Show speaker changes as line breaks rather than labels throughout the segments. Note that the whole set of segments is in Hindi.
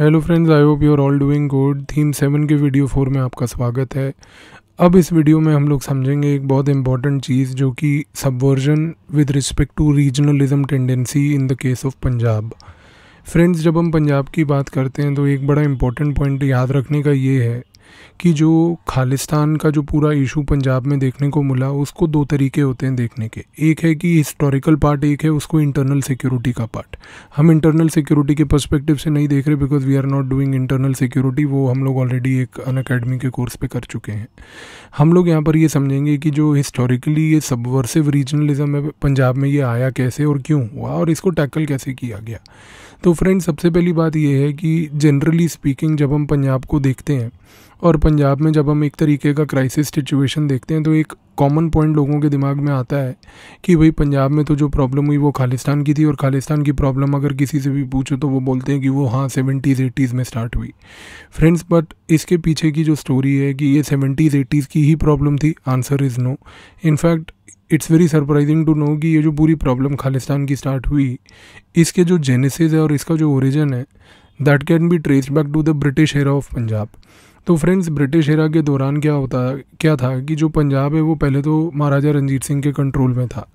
Hello friends I hope you are all doing good theme seven के वीडियो फोर में आपका स्वागत है अब इस वीडियो में हम लोग समझेंगे एक बहुत इंपॉर्टेंट चीज़ जो कि subversion with respect to regionalism tendency in the case of Punjab friends जब हम पंजाब की बात करते हैं तो एक बड़ा इंपॉर्टेंट पॉइंट याद रखने का ये है कि जो खालिस्तान का जो पूरा इशू पंजाब में देखने को मिला उसको दो तरीके होते हैं देखने के एक है कि हिस्टोरिकल पार्ट एक है उसको इंटरनल सिक्योरिटी का पार्ट हम इंटरनल सिक्योरिटी के पर्सपेक्टिव से नहीं देख रहे because we are not doing internal security वो हम लोग ऑलरेडी एक अन अकेडमी के कोर्स पर कर चुके हैं हम लोग यहाँ पर ये समझेंगे कि जो हिस्टोरिकली ये सबवर्सिव रीजनलिज्म है पंजाब में ये आया कैसे और क्यों हुआ और इसको टैकल कैसे किया गया तो फ्रेंड सबसे पहली बात यह है कि जनरली स्पीकिंग जब हम पंजाब को देखते हैं और पंजाब में जब हम एक तरीके का क्राइसिस सिचुएशन देखते हैं तो एक कॉमन पॉइंट लोगों के दिमाग में आता है कि भाई पंजाब में तो जो प्रॉब्लम हुई वो खालिस्तान की थी और खालिस्तान की प्रॉब्लम अगर किसी से भी पूछो तो वो बोलते हैं कि वो हाँ सेवेंटीज़ एटीज़ में स्टार्ट हुई फ्रेंड्स बट इसके पीछे की जो स्टोरी है कि ये सेवेंटीज़ एटीज़ की ही प्रॉब्लम थी answer is no in fact it's very surprising to know कि ये जो पूरी प्रॉब्लम खालिस्तान की स्टार्ट हुई इसके जो जेनेसिस है और इसका जो ओरिजिन है that can be trace back to the British era of Punjab तो फ्रेंड्स ब्रिटिश हेरा के दौरान क्या होता क्या था कि जो पंजाब है वो पहले तो महाराजा रंजीत सिंह के कंट्रोल में था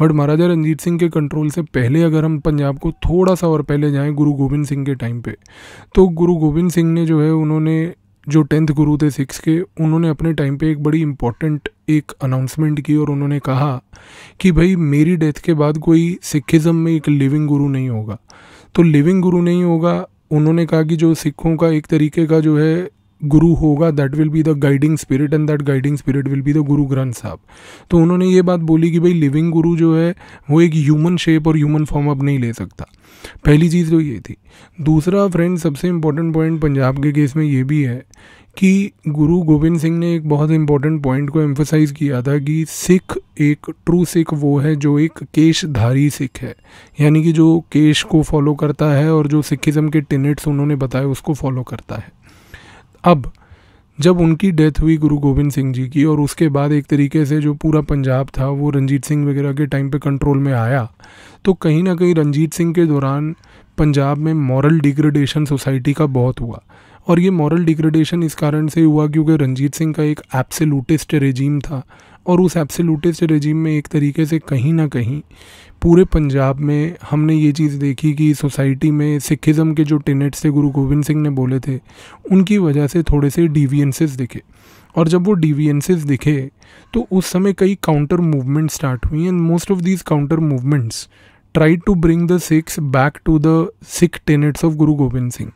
बट महाराजा रंजीत सिंह के कंट्रोल से पहले अगर हम पंजाब को थोड़ा सा और पहले जाएं गुरु गोविंद सिंह के टाइम पे तो गुरु गोविंद सिंह ने जो है उन्होंने जो टेंथ गुरु थे सिक्स के उन्होंने अपने टाइम पे एक बड़ी इम्पॉर्टेंट एक अनाउंसमेंट की और उन्होंने कहा कि भाई मेरी डेथ के बाद कोई सिखिज़म में एक लिविंग गुरु नहीं होगा तो लिविंग गुरु नहीं होगा उन्होंने कहा कि जो सिखों का एक तरीके का जो है गुरु होगा that will be the guiding spirit and that guiding spirit will be the Guru Granth साहब तो उन्होंने ये बात बोली कि भाई लिविंग गुरु जो है वो एक ह्यूमन शेप और ह्यूमन फॉर्म अब नहीं ले सकता पहली चीज़ तो ये थी दूसरा फ्रेंड सबसे इम्पोर्टेंट पॉइंट पंजाब के केस में ये भी है कि गुरु गोविंद सिंह ने एक बहुत इंपॉर्टेंट पॉइंट को एम्फोसाइज किया था कि सिख एक ट्रू सिख वो है जो एक केशधारी सिख है यानी कि जो केश को फॉलो करता है और जो सिखिज़म के टिनेट्स उन्होंने बताए उसको फॉलो करता है अब जब उनकी डेथ हुई गुरु गोविंद सिंह जी की और उसके बाद एक तरीके से जो पूरा पंजाब था वो रंजीत सिंह वगैरह के टाइम पे कंट्रोल में आया तो कहीं ना कहीं रंजीत सिंह के दौरान पंजाब में मॉरल डिग्रेडेशन सोसाइटी का बहुत हुआ और ये मॉरल डिग्रेडेशन इस कारण से हुआ क्योंकि रंजीत सिंह का एक एप्सलूटिस्ट रेजीम था और उस एब्सोलूटिस्ट रजीम में एक तरीके से कहीं ना कहीं पूरे पंजाब में हमने ये चीज़ देखी कि सोसाइटी में सिखिज़म के जो टेनेट्स थे गुरु गोविंद सिंह ने बोले थे उनकी वजह से थोड़े से डिवियंसेस दिखे और जब वो डिवियंसेस दिखे तो उस समय कई काउंटर मूवमेंट स्टार्ट हुई and most of these counter movements tried to bring the Sikhs back to the Sikh tenets of Guru Gobind Singh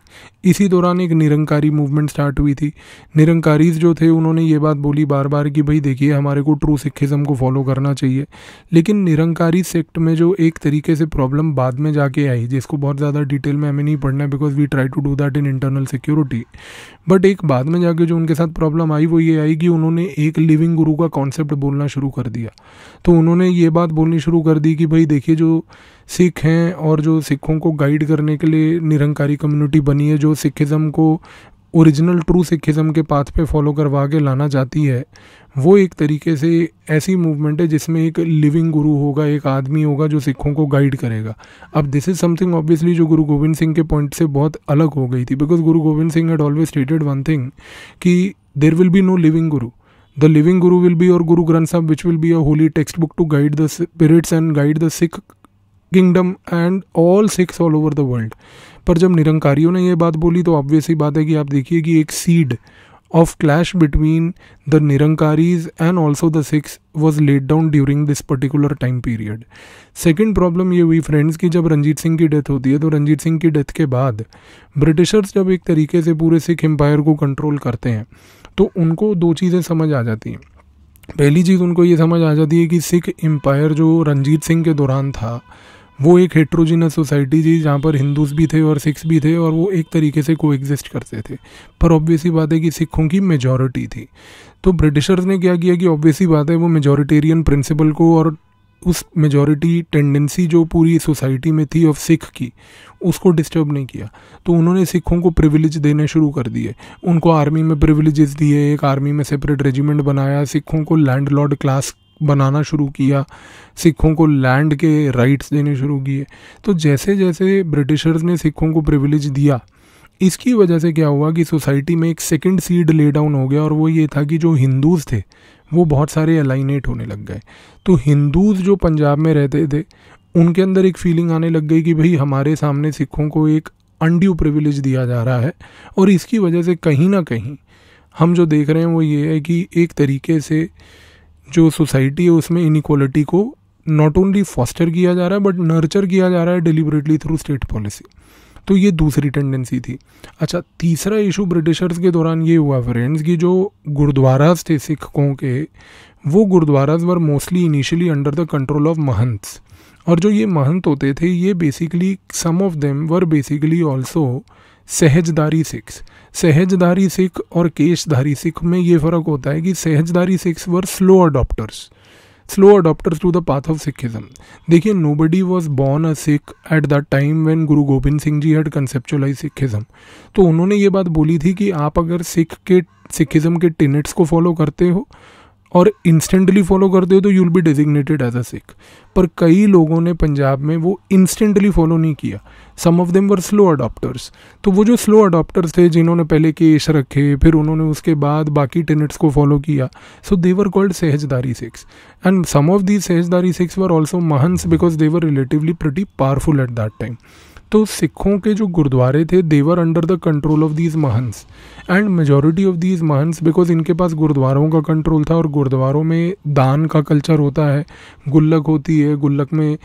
इसी दौरान एक निरंकारी मूवमेंट स्टार्ट हुई थी निरंकारीज जो थे उन्होंने ये बात बोली बार बार कि भाई देखिए हमारे को ट्रू सिखिज़म को फॉलो करना चाहिए लेकिन निरंकारी सेक्ट में जो एक तरीके से प्रॉब्लम बाद में जाके आई जिसको बहुत ज़्यादा डिटेल में हमें नहीं पढ़ना है because we try to do that in internal security but एक बाद में जाके जो उनके साथ प्रॉब्लम आई वो ये आई कि उन्होंने एक लिविंग गुरु का कॉन्सेप्ट बोलना शुरू कर दिया तो उन्होंने ये बात बोलनी शुरू कर दी कि भाई देखिए जो सिख हैं और जो सिखों को गाइड करने के लिए निरंकारी कम्युनिटी बनी है जो सिखिज़म को ओरिजिनल ट्रू सिखिज़म के पाथ पे फॉलो करवा के लाना चाहती है वो एक तरीके से ऐसी मूवमेंट है जिसमें एक लिविंग गुरु होगा एक आदमी होगा जो सिखों को गाइड करेगा अब दिस इज़ समथिंग ऑब्वियसली जो गुरु गोविंद सिंह के पॉइंट से बहुत अलग हो गई थी because Guru Gobind Singh had always stated one thing कि there will be no living guru the living guru will be और Guru Granth Sahib which will be a holy text book to guide the spirits and guide the Sikh kingdom and all Sikhs all over the world पर जब निरंकारियों ने ये बात बोली तो ऑब्वियस ही बात है कि आप देखिए कि एक seed of clash between the Nirankaris and also the Sikhs was laid down during this particular time period second problem ये हुई फ्रेंड्स की जब रंजीत सिंह की डेथ होती है तो रंजीत सिंह की डेथ के बाद ब्रिटिशर्स जब एक तरीके से पूरे सिख एम्पायर को कंट्रोल करते हैं तो उनको दो चीज़ें समझ आ जाती हैं पहली चीज़ उनको ये समझ आ जाती है कि सिख एम्पायर जो रंजीत सिंह के दौरान था वो एक हेट्रोजिनस सोसाइटी थी जहाँ पर हिंदूज भी थे और सिख्स भी थे और वो एक तरीके से को करते थे पर ऑब्वियसली बात है कि सिखों की मेजॉरिटी थी तो ब्रिटिशर्स ने क्या किया कि ऑब्वियसली बात है वो मेजोरिटेरियन प्रिंसिपल को और उस मेजॉरिटी टेंडेंसी जो पूरी सोसाइटी में थी ऑफ सिख की उसको डिस्टर्ब नहीं किया तो उन्होंने सिखों को प्रिविलेज देने शुरू कर दिए उनको आर्मी में प्रिविलेजेस दिए एक आर्मी में सेपरेट रेजिमेंट बनाया सिखों को लैंड क्लास बनाना शुरू किया सिखों को लैंड के राइट्स देने शुरू किए तो जैसे जैसे ब्रिटिशर्स ने सिखों को प्रिविलेज दिया इसकी वजह से क्या हुआ कि सोसाइटी में एक सेकंड सीड ले डाउन हो गया और वो ये था कि जो हिंदूज़ थे वो बहुत सारे अलाइनेट होने लग गए तो हिंदूज़ जो पंजाब में रहते थे उनके अंदर एक फीलिंग आने लग गई कि भाई हमारे सामने सिखों को एक अनड्यू प्रिविलेज दिया जा रहा है और इसकी वजह से कहीं ना कहीं हम जो देख रहे हैं वो ये है कि एक तरीके से जो सोसाइटी है उसमें इनिक्वालिटी को नॉट ओनली फॉस्टर किया जा रहा है बट नर्चर किया जा रहा है डिलिबरेटली थ्रू स्टेट पॉलिसी तो ये दूसरी टेंडेंसी थी अच्छा तीसरा इशू ब्रिटिशर्स के दौरान ये हुआ फ्रेंड्स कि जो गुरुद्वारा थे सिखों के वो gurdwaras were mostly initially under the control of mahant और जो ये महंत होते थे ये basically some of them were basically also Sahajdhari Sikhs Sahajdhari Sikh और केशधारी सिख में ये फ़र्क होता है कि Sahajdhari Sikhs were slow adopters slow adopters to the path of Sikhism देखिए nobody was born a Sikh at the time when Guru Gobind Singh ji had conceptualize Sikhism तो उन्होंने ये बात बोली थी कि आप अगर सिख के सिखिज्म के टिनट्स को फॉलो करते हो और इंस्टेंटली फॉलो करते हो तो you'll be designated as a Sikh पर कई लोगों ने पंजाब में वो इंस्टेंटली फॉलो नहीं किया some of them were slow adopters तो वो जो स्लो अडॉप्टर्स थे जिन्होंने पहले केश रखे फिर उन्होंने उसके बाद बाकी टेनेट्स को फॉलो किया so they were called Sahajdhari Sikhs and some of the Sahajdhari Sikhs were also mahants because they were relatively pretty powerful at that time तो सिखों के जो गुरुद्वारे थे they were under the control of these mahants and majority of these mahants because इनके पास गुरुद्वारों का कंट्रोल था और गुरुद्वारों में दान का कल्चर होता है गुल्लक होती है गुल्लक में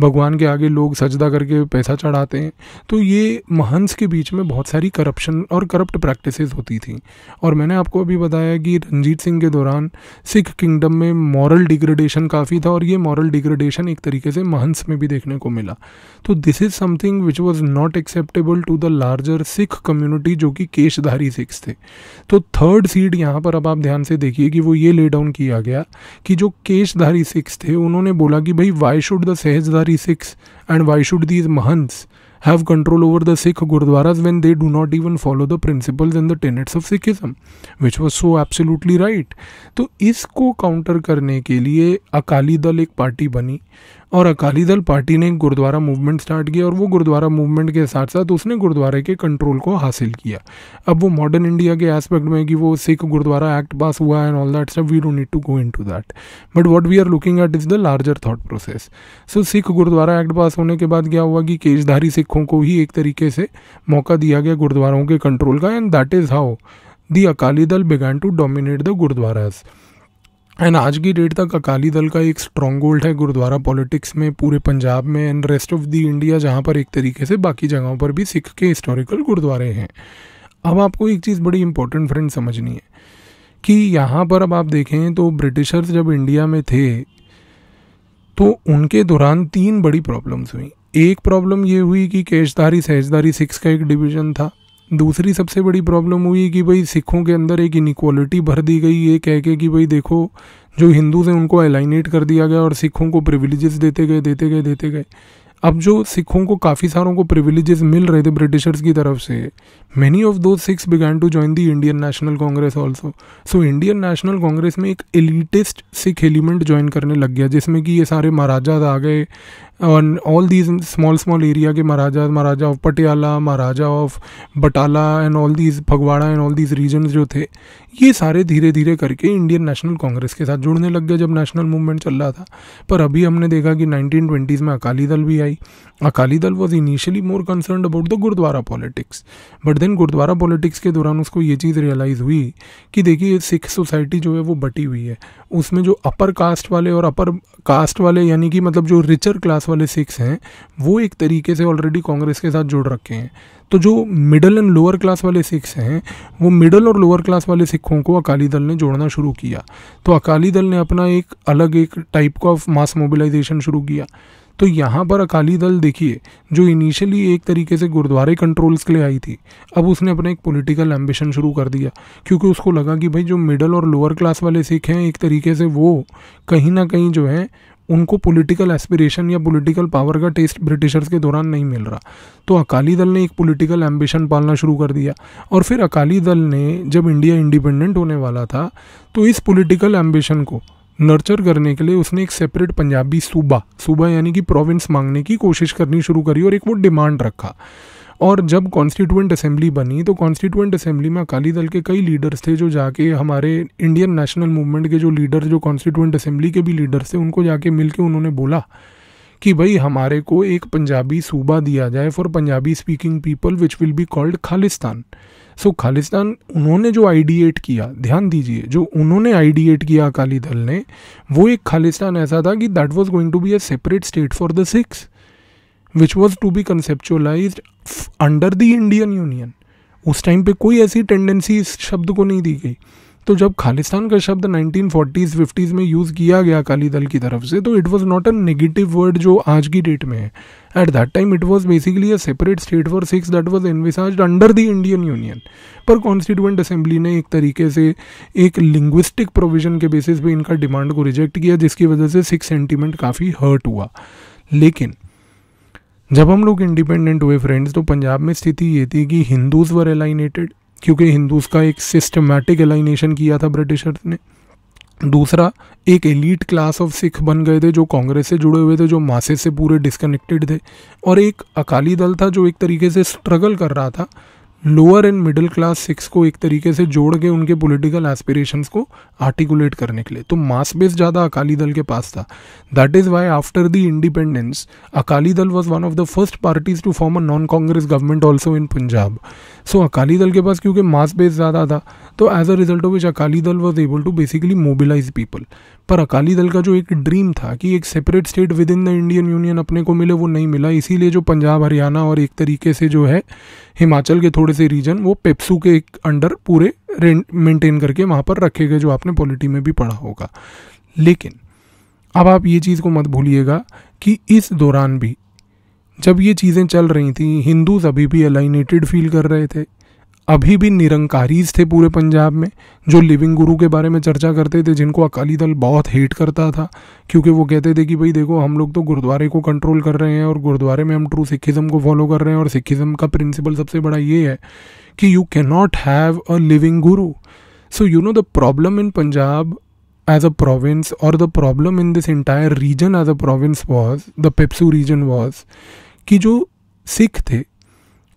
भगवान के आगे लोग सजदा करके पैसा चढ़ाते हैं तो ये महंस के बीच में बहुत सारी करप्शन और करप्ट प्रैक्टिसेस होती थी और मैंने आपको अभी बताया कि रंजीत सिंह के दौरान सिख किंगडम में मॉरल डिग्रेडेशन काफ़ी था और ये मॉरल डिग्रेडेशन एक तरीके से महंस में भी देखने को मिला तो this is something which was not acceptable to the larger Sikh community जो कि केशधारी सिख्स थे तो थर्ड सीड यहाँ पर अब आप ध्यान से देखिए कि वो ये ले डाउन किया गया कि जो केशधारी सिख्स थे उन्होंने बोला कि भाई why should the Sahajdhari Ash'ari Sikhs and why should these Mahants have control over the Sikh Gurdwaras when they do not even follow the principles and the tenets of Sikhism, which was so absolutely right. तो इसको काउंटर करने के लिए अकाली दल एक पार्टी बनी और अकाली दल पार्टी ने गुरुद्वारा मूवमेंट स्टार्ट किया और वो गुरुद्वारा मूवमेंट के साथ साथ उसने गुरुद्वारे के कंट्रोल को हासिल किया अब वो मॉडर्न इंडिया के एस्पेक्ट में कि वो सिख गुरुद्वारा एक्ट पास हुआ and all that stuff we don't need to go into that but what we are looking at is the larger thought process so Sikh Gurdwara Act pass होने के बाद क्या हुआ कि केशधारी सिखों को ही एक तरीके से मौका दिया गया गुरुद्वारों के कंट्रोल का and that is how the Akali Dal began to dominate the gurdwaras and आज की डेट तक अकाली दल का एक स्ट्रॉन्ग होल्ड है गुरुद्वारा पॉलिटिक्स में पूरे पंजाब में and rest of the India जहाँ पर एक तरीके से बाकी जगहों पर भी सिख के हिस्टोरिकल गुरुद्वारे हैं अब आपको एक चीज़ बड़ी इंपॉर्टेंट फ्रेंड समझनी है कि यहाँ पर अब आप देखें तो ब्रिटिशर्स जब इंडिया में थे तो उनके दौरान तीन बड़ी प्रॉब्लम्स हुई एक प्रॉब्लम ये हुई कि केशधारी सहजधारी सिक्स का एक डिवीज़न था दूसरी सबसे बड़ी प्रॉब्लम हुई कि भाई सिखों के अंदर एक इनिक्वालिटी भर दी गई ये कह के कि भाई देखो जो हिंदूज हैं उनको एलाइनेट कर दिया गया और सिखों को प्रिविलेजेस देते गए देते गए देते गए अब जो सिखों को काफ़ी सारों को प्रिविलेजेस मिल रहे थे ब्रिटिशर्स की तरफ से many of those Sikhs began to join the Indian National Congress also so Indian National Congress में एक एलिटिस्ट सिख एलिमेंट ज्वाइन करने लग गया जिसमें कि ये सारे महाराजा आ गए on all these small small area के maharaja maharaja of Patiala maharaja of Batala and all these Bhagwara and all these region जो थे ये सारे धीरे धीरे करके इंडियन नेशनल कांग्रेस के साथ जुड़ने लग गए जब नेशनल मूवमेंट चल रहा था पर अभी हमने देखा कि नाइनटीन ट्वेंटीज़ में अकाली दल भी I Akali Dal was initially more concern about the gurdwara politics but then gurdwara politics के दौरान उसको ये चीज़ रियलाइज़ हुई कि देखिए सिख सोसाइटी जो है वो बटी हुई है उसमें जो अपर कास्ट वाले और अपर कास्ट वाले यानी कि मतलब जो रिचर क्लास वाले सिख्स हैं वो एक तरीके से ऑलरेडी कांग्रेस के साथ जुड़ रखे हैं तो जो मिडल एंड लोअर क्लास वाले सिख्स हैं वो मिडल और लोअर क्लास वाले सिखों को अकाली दल ने जोड़ना शुरू किया तो अकाली दल ने अपना एक अलग एक टाइप का मास मोबिलाइजेशन शुरू किया तो यहाँ पर अकाली दल देखिए जो इनिशियली एक तरीके से गुरुद्वारे कंट्रोल्स के लिए आई थी अब उसने अपना एक पॉलिटिकल एम्बिशन शुरू कर दिया क्योंकि उसको लगा कि भाई जो मिडल और लोअर क्लास वाले सिख हैं एक तरीके से वो कहीं ना कहीं जो है उनको पॉलिटिकल एस्पिरेशन या पॉलिटिकल पावर का टेस्ट ब्रिटिशर्स के दौरान नहीं मिल रहा तो अकाली दल ने एक पॉलिटिकल एम्बिशन पालना शुरू कर दिया और फिर अकाली दल ने जब इंडिया इंडिपेंडेंट होने वाला था तो इस पॉलिटिकल एम्बिशन को नर्चर करने के लिए उसने एक सेपरेट पंजाबी सूबा सूबा यानी कि प्रोविंस मांगने की कोशिश करनी शुरू करी और एक वो डिमांड रखा और जब कॉन्स्टिट्यूंट असेंबली बनी तो कॉन्स्टिट्यूंट असेंबली में अकाली दल के कई लीडर्स थे जो जाके हमारे इंडियन नेशनल मूवमेंट के जो लीडर जो कॉन्स्टिट्यूंट असेंबली के भी लीडर्स थे उनको जाके मिल के उन्होंने बोला कि भाई हमारे को एक पंजाबी सूबा दिया जाए for Punjabi speaking people which will be called Khalistan so Khalistan उन्होंने जो आइडिएट किया ध्यान दीजिए जो उन्होंने आइडिएट किया अकाली दल ने वो एक खालिस्तान ऐसा था कि that was going to be a separate state for the Sikhs which was to be conceptualize under the Indian union उस टाइम पे कोई ऐसी टेंडेंसी इस शब्द को नहीं दी गई तो जब खालिस्तान का शब्द 1940s 50s में यूज़ किया गया अकाली दल की तरफ से तो it was not a negative word जो आज की डेट में है at that time it was basically a separate state for Sikhs that was envisage under the Indian union पर कॉन्स्टिट्यूंट असेंबली ने एक तरीके से एक लिंग्विस्टिक प्रोविजन के बेसिस पे इनका डिमांड को रिजेक्ट किया जिसकी वजह से सिक्स सेंटीमेंट काफ़ी हर्ट हुआ लेकिन जब हम लोग इंडिपेंडेंट हुए फ्रेंड्स तो पंजाब में स्थिति ये थी कि हिंदूज वर एलाइनेटेड क्योंकि हिंदूज का एक सिस्टमेटिक एलाइनेशन किया था ब्रिटिशर्स ने दूसरा एक एलीट क्लास ऑफ सिख बन गए थे जो कांग्रेस से जुड़े हुए थे जो मासे से पूरे डिस्कनेक्टेड थे और एक अकाली दल था जो एक तरीके से स्ट्रगल कर रहा था lower and middle class Sikhs को एक तरीके से जोड़ के उनके पॉलिटिकल एस्पिरेशंस को आर्टिकुलेट करने के लिए तो मास बेस ज़्यादा अकाली दल के पास था that is why after the independence Akali Dal was one of the first parties to form a non Congress government also in Punjab so Akali Dal के पास क्योंकि मास बेस ज़्यादा था तो as a result of which Akali Dal was able to basically mobilize people पर अकाली दल का जो एक ड्रीम था कि एक separate state within the Indian union अपने को मिले वो नहीं मिला इसीलिए जो पंजाब हरियाणा और एक तरीके से जो है हिमाचल के थोड़े से रीजन वो पेप्सू के एक अंडर पूरे मेंटेन करके वहाँ पर रखे गए जो आपने पॉलिटी में भी पढ़ा होगा लेकिन अब आप ये चीज़ को मत भूलिएगा कि इस दौरान भी जब ये चीज़ें चल रही थी हिंदूज अभी भी अलाइनेटेड फील कर रहे थे अभी भी निरंकारीज थे पूरे पंजाब में जो लिविंग गुरु के बारे में चर्चा करते थे जिनको अकाली दल बहुत हेट करता था क्योंकि वो कहते थे कि भाई देखो हम लोग तो गुरुद्वारे को कंट्रोल कर रहे हैं और गुरुद्वारे में हम ट्रू सिखिज़म को फॉलो कर रहे हैं और सिखिज़म का प्रिंसिपल सबसे बड़ा ये है कि you can not have a living guru so you know the problem in Punjab as a province और the problem in this entire region as a province was the PEPSU region was कि जो सिख थे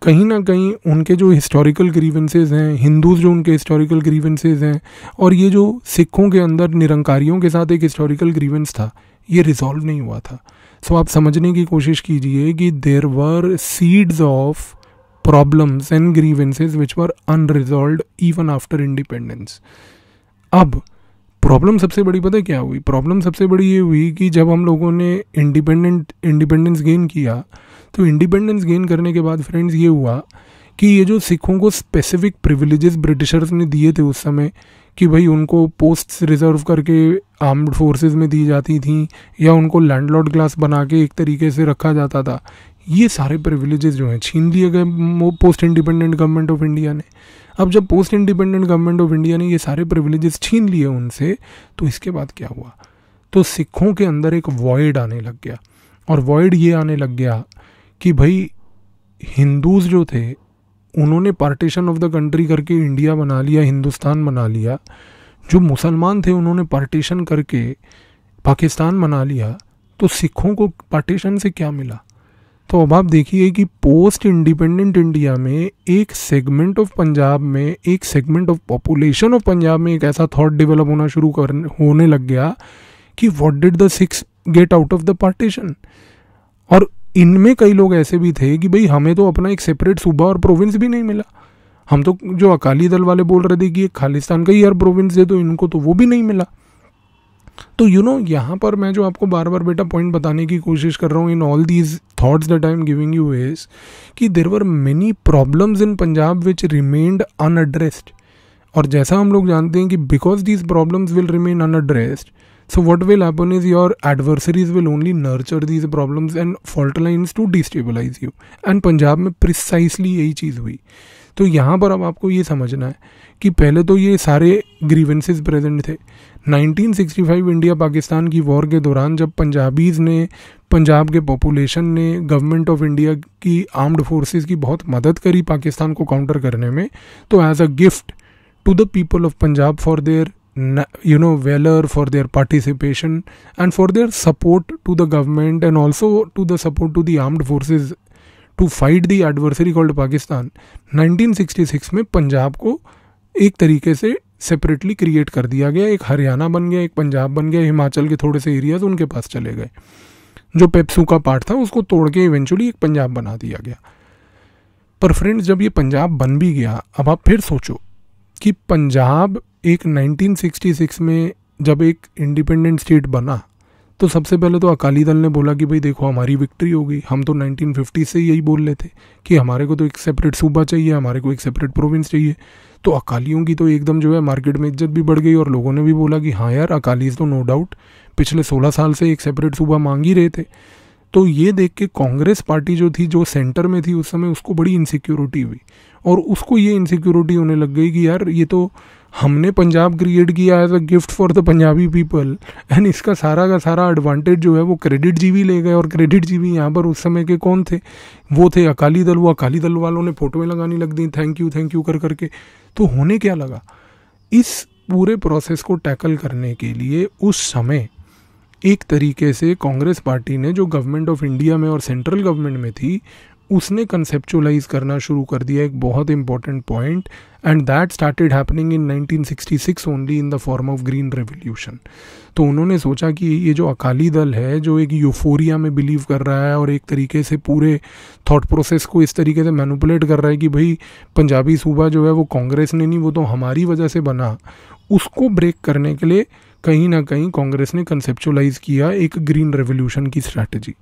कहीं ना कहीं उनके जो हिस्टोरिकल ग्रीवेंसेज हैं हिंदूज जो उनके हिस्टोरिकल ग्रीवेंसेज हैं और ये जो सिखों के अंदर निरंकारियों के साथ एक हिस्टोरिकल ग्रीवेंस था ये रिजॉल्व नहीं हुआ था सो so, आप समझने की कोशिश कीजिए कि there were seeds of problems and grievances which were unresolved even after independence अब प्रॉब्लम सबसे बड़ी पता क्या हुई प्रॉब्लम सबसे बड़ी ये हुई कि जब हम लोगों ने इंडिपेंडेंट इंडिपेंडेंस गेन किया तो इंडिपेंडेंस गेन करने के बाद फ्रेंड्स ये हुआ कि ये जो सिखों को स्पेसिफिक प्रिविलेजेस ब्रिटिशर्स ने दिए थे उस समय कि भाई उनको पोस्ट्स रिजर्व करके आर्म्ड फोर्सेस में दी जाती थी या उनको लैंडलॉर्ड क्लास बना के एक तरीके से रखा जाता था ये सारे प्रिविलेजेस जो हैं छीन लिए गए post independent government of India ने अब जब post independent government of India ने ये सारे प्रिविलेजेस छीन लिए उनसे तो इसके बाद क्या हुआ तो सिखों के अंदर एक वॉइड आने लग गया और वॉइड ये आने लग गया कि भाई हिंदूज जो थे उन्होंने पार्टीशन ऑफ द कंट्री करके इंडिया बना लिया हिंदुस्तान बना लिया जो मुसलमान थे उन्होंने पार्टीशन करके पाकिस्तान बना लिया तो सिखों को पार्टीशन से क्या मिला तो अब आप देखिए कि पोस्ट इंडिपेंडेंट इंडिया में एक सेगमेंट ऑफ पंजाब में एक segment of population of Punjab में एक ऐसा थॉट डेवलप होना शुरू कर होने लग गया कि what did the Sikhs get out of the partition और इनमें कई लोग ऐसे भी थे कि भाई हमें तो अपना एक सेपरेट सूबा और प्रोविंस भी नहीं मिला हम तो जो अकाली दल वाले बोल रहे थे कि खालिस्तान का ही यार प्रोविंस है तो इनको तो वो भी नहीं मिला तो यू नो यहाँ पर मैं जो आपको बार बार बेटा पॉइंट बताने की कोशिश कर रहा हूँ in all these thoughts that I am giving you is कि there were many problems in Punjab which remained unaddressed और जैसा हम लोग जानते हैं कि because these problems will remain unaddressed So, what will happen is your adversaries will only nurture these problems and fault lines to destabilize you. And Punjab में precisely यही चीज़ हुई तो यहाँ पर अब आपको ये समझना है कि पहले तो ये सारे ग्रीवेंसेज प्रेजेंट थे 1965 इंडिया पाकिस्तान की वॉर के दौरान जब पंजाबीज़ ने पंजाब के पॉपुलेशन ने गवर्नमेंट ऑफ इंडिया की आर्म्ड फोर्सेस की बहुत मदद करी पाकिस्तान को काउंटर करने में तो as a gift to the people of Punjab for their you know valor for their participation and for their support to the government and also to the support to the armed forces to fight the adversary called Pakistan 1966 में पंजाब को एक तरीके से सेपरेटली क्रिएट कर दिया गया एक हरियाणा बन गया एक पंजाब बन गया हिमाचल के थोड़े से एरियाज उनके पास चले गए जो पेप्सू का पार्ट था उसको तोड़ के इवेंचुअली एक पंजाब बना दिया गया पर फ्रेंड्स जब ये पंजाब बन भी गया अब आप फिर सोचो कि पंजाब एक 1966 में जब एक इंडिपेंडेंट स्टेट बना तो सबसे पहले तो अकाली दल ने बोला कि भाई देखो हमारी विक्ट्री हो गई हम तो 1950 से यही बोल रहे थे कि हमारे को तो एक सेपरेट सूबा चाहिए हमारे को एक सेपरेट प्रोविंस चाहिए तो अकालियों की तो एकदम जो है मार्केट में इज्जत भी बढ़ गई और लोगों ने भी बोला कि हाँ यार अकाली तो नो डाउट पिछले सोलह साल से एक सेपरेट सूबा मांग ही रहे थे तो ये देख के कांग्रेस पार्टी जो थी जो सेंटर में थी उस समय उसको बड़ी इनसिक्योरिटी हुई और उसको ये इनसिक्योरिटी होने लग गई कि यार ये तो हमने पंजाब क्रिएट किया as a gift for the Punjabi people and इसका सारा का सारा एडवांटेज जो है वो क्रेडिट जीवी ले गए और क्रेडिट जीवी यहाँ पर उस समय के कौन थे वो थे अकाली दल वो अकाली दल वालों ने फोटोएं लगाने लग दी थैंक यू थैंक यू कर करके तो होने क्या लगा इस पूरे प्रोसेस को टैकल करने के लिए उस समय एक तरीके से कांग्रेस पार्टी ने जो गवर्नमेंट ऑफ इंडिया में और सेंट्रल गवर्नमेंट में थी उसने कंसेप्चुलाइज करना शुरू कर दिया एक बहुत important point and that started happening in 1966 only in the form of green revolution तो उन्होंने सोचा कि ये जो अकाली दल है जो एक यूफोरिया में बिलीव कर रहा है और एक तरीके से पूरे थॉट प्रोसेस को इस तरीके से मैनुपुलेट कर रहा है कि भाई पंजाबी सूबा जो है वो कांग्रेस ने नहीं वो तो हमारी वजह से बना उसको ब्रेक करने के लिए कहीं ना कहीं कांग्रेस ने कंसेप्चुलाइज किया एक ग्रीन रेवोल्यूशन की स्ट्रैटेजी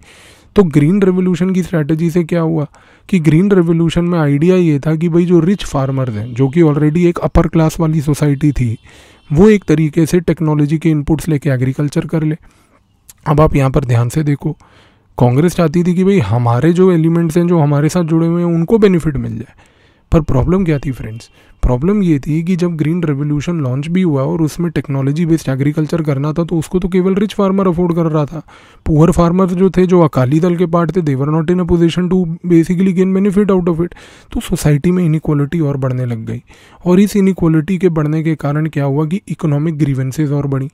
तो ग्रीन रेवोल्यूशन की स्ट्रैटेजी से क्या हुआ कि ग्रीन रेवोल्यूशन में आइडिया ये था कि भाई जो रिच फार्मर्स हैं जो कि ऑलरेडी एक अपर क्लास वाली सोसाइटी थी वो एक तरीके से टेक्नोलॉजी के इनपुट्स लेके एग्रीकल्चर कर ले अब आप यहाँ पर ध्यान से देखो कांग्रेस चाहती थी कि भाई हमारे जो एलिमेंट्स हैं जो हमारे साथ जुड़े हुए हैं उनको बेनिफिट मिल जाए पर प्रॉब्लम क्या थी फ्रेंड्स प्रॉब्लम ये थी कि जब ग्रीन रेवोल्यूशन लॉन्च भी हुआ और उसमें टेक्नोलॉजी बेस्ड एग्रीकल्चर करना था तो उसको तो केवल रिच फार्मर अफोर्ड कर रहा था पुअर फार्मर जो थे जो अकाली दल के पार्ट थे they were not in a position to basically gain benefit out of it तो सोसाइटी में इनिक्वालिटी और बढ़ने लग गई और इस इनिक्वालिटी के बढ़ने के कारण क्या हुआ कि इकोनॉमिक ग्रीवेंसेज और बढ़ी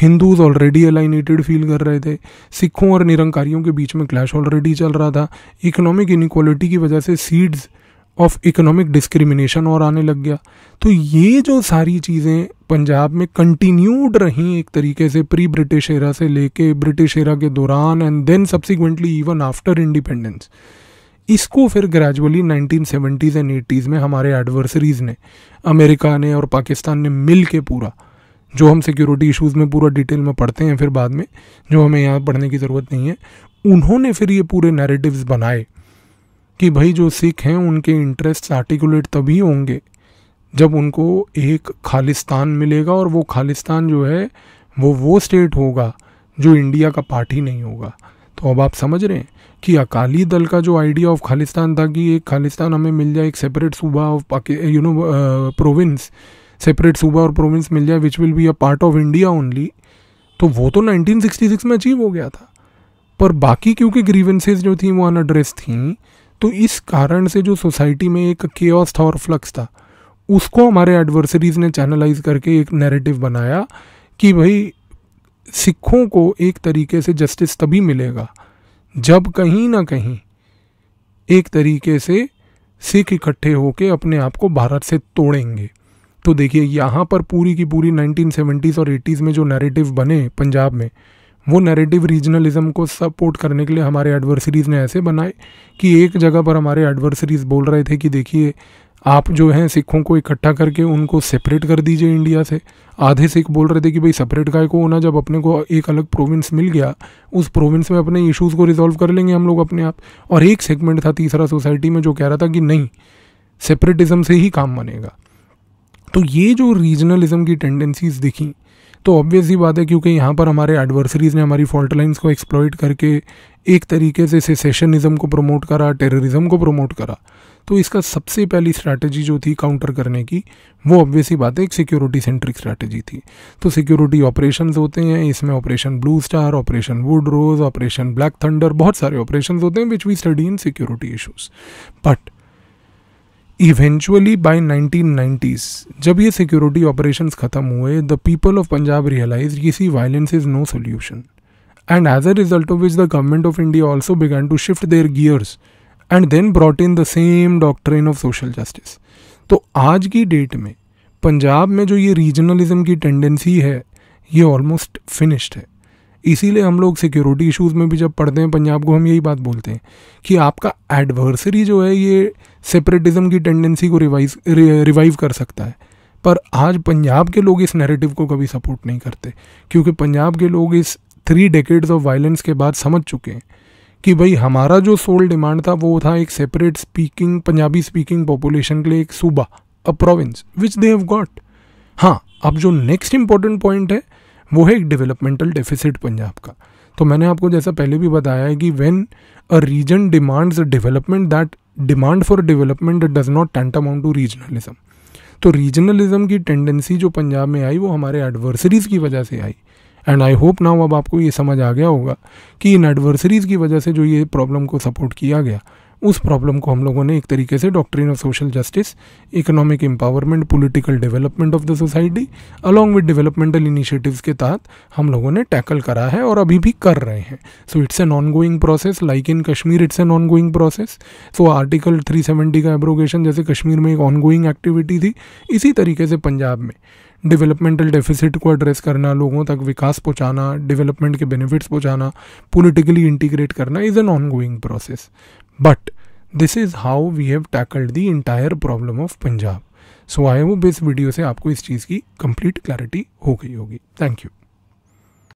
हिंदूज ऑलरेडी अलाइनेटेड फील कर रहे थे सिखों और निरंकारियों के बीच में क्लैश ऑलरेडी चल रहा था इकोनॉमिक इनिक्वालिटी की वजह से सीड्स ऑफ इकोनॉमिक डिस्क्रिमिनेशन और आने लग गया तो ये जो सारी चीज़ें पंजाब में कंटिन्यूड रहीं एक तरीके से प्री ब्रिटिश एरा से लेके ब्रिटिश एरा के दौरान and then subsequently even after independence इसको फिर ग्रेजुअली 1970s एंड एटीज़ में हमारे एडवर्सरीज़ ने अमेरिका ने और पाकिस्तान ने मिल के पूरा जो हम सिक्योरिटी इश्यूज़ में पूरा डिटेल में पढ़ते हैं फिर बाद में जो हमें यहाँ पढ़ने की ज़रूरत नहीं है उन्होंने फिर ये पूरे नैरेटिव्स बनाए कि भाई जो सिख हैं उनके इंटरेस्ट आर्टिकुलेट तभी होंगे जब उनको एक खालिस्तान मिलेगा और वो खालिस्तान जो है वो वो स्टेट होगा जो इंडिया का पार्ट ही नहीं होगा तो अब आप समझ रहे हैं कि अकाली दल का जो आइडिया ऑफ खालिस्तान था कि एक खालिस्तान हमें मिल जाए एक सेपरेट सूबा of you know province separate सूबा और प्रोविंस मिल जाए which will be a part of India only तो वो तो 1966 में अचीव हो गया था पर बाकी क्योंकि ग्रीवेंसेज जो थी वो अनएड्रेस थी तो इस कारण से जो सोसाइटी में एक केयस था और फ्लक्स था उसको हमारे एडवर्सरीज़ ने चैनलाइज करके एक नैरेटिव बनाया कि भाई सिखों को एक तरीके से जस्टिस तभी मिलेगा जब कहीं ना कहीं एक तरीके से सिख इकट्ठे होके अपने आप को भारत से तोड़ेंगे तो देखिए यहाँ पर पूरी की पूरी 1970s और 80s में जो नैरेटिव बने पंजाब में वो नैरेटिव रीजनलिज्म को सपोर्ट करने के लिए हमारे एडवर्सरीज़ ने ऐसे बनाए कि एक जगह पर हमारे एडवर्सरीज़ बोल रहे थे कि देखिए आप जो हैं सिखों को इकट्ठा करके उनको सेपरेट कर दीजिए इंडिया से आधे सिख बोल रहे थे कि भाई सेपरेट काय को होना जब अपने को एक अलग प्रोविंस मिल गया उस प्रोविंस में अपने इश्यूज़ को रिजॉल्व कर लेंगे हम लोग अपने आप और एक सेगमेंट था तीसरा सोसाइटी में जो कह रहा था कि नहीं सेपरेटिज्म से ही काम बनेगा तो ये जो रीजनलिज्म की टेंडेंसीज दिखी तो ऑब्वियस ही बात है क्योंकि यहाँ पर हमारे एडवर्सरीज़ ने हमारी फॉल्ट लाइन्स को एक्सप्लॉइट करके एक तरीके से सेशनिज़म को प्रमोट करा टेररिज्म को प्रमोट करा तो इसका सबसे पहली स्ट्रैटेजी जो थी काउंटर करने की वो ऑब्वियसली बात है एक सिक्योरिटी सेंट्रिक स्ट्रैटेजी थी तो सिक्योरिटी ऑपरेशंस होते हैं इसमें operation Blue Star operation Woodrose operation Black Thunder बहुत सारे ऑपरेशंस होते हैं which we study in security issues but eventually by nineteen nineties जब ये सिक्योरिटी ऑपरेशन ख़त्म हुए the people of Punjab realize ये see violence is no solution and as a result of which the government of India also began to shift their gears and then brought in the same doctrine of social justice तो आज की डेट में पंजाब में जो ये रीजनलिज्म की टेंडेंसी है ये ऑलमोस्ट फिनिश्ड है इसीलिए हम लोग सिक्योरिटी इश्यूज़ में भी जब पढ़ते हैं पंजाब को हम यही बात बोलते हैं कि आपका एडवर्सरी जो है ये सेपरेटिज्म की टेंडेंसी को रिवाइज रिवाइव कर सकता है पर आज पंजाब के लोग इस नैरेटिव को कभी सपोर्ट नहीं करते क्योंकि पंजाब के लोग इस थ्री डेकेड्स ऑफ वायलेंस के बाद समझ चुके हैं कि भाई हमारा जो सोल डिमांड था वो था एक separate speaking Punjabi speaking population के लिए एक सूबा a province which they have got हाँ अब जो नेक्स्ट इंपॉर्टेंट पॉइंट है वो है एक डेवलपमेंटल डेफिसिट पंजाब का तो मैंने आपको जैसा पहले भी बताया है कि when a region demands development that demand for development does not tantamount to regionalism तो रीजनलिज्म की टेंडेंसी जो पंजाब में आई वो हमारे एडवर्सरीज़ की वजह से I and I hope now अब आपको ये समझ आ गया होगा कि इन एडवर्सरीज़ की वजह से जो ये प्रॉब्लम को सपोर्ट किया गया उस प्रॉब्लम को हम लोगों ने एक तरीके से doctrine of social justice economic empowerment political development of the society along with developmental initiatives के तहत हम लोगों ने टैकल करा है और अभी भी कर रहे हैं so it's an ongoing process like in Kashmir it's an ongoing process so article three seventy का एब्रोगेशन जैसे कश्मीर में एक ऑन गोइंग एक्टिविटी थी इसी तरीके से पंजाब में डेवलपमेंटल डेफिसिट को एड्रेस करना लोगों तक विकास पहुंचाना डेवलपमेंट के बेनिफिट्स पहुंचाना पॉलिटिकली इंटीग्रेट करना is an ongoing process but this is how we have tackled the entire problem of Punjab so I hope इस वीडियो से आपको इस चीज़ की कंप्लीट क्लैरिटी हो गई होगी थैंक यू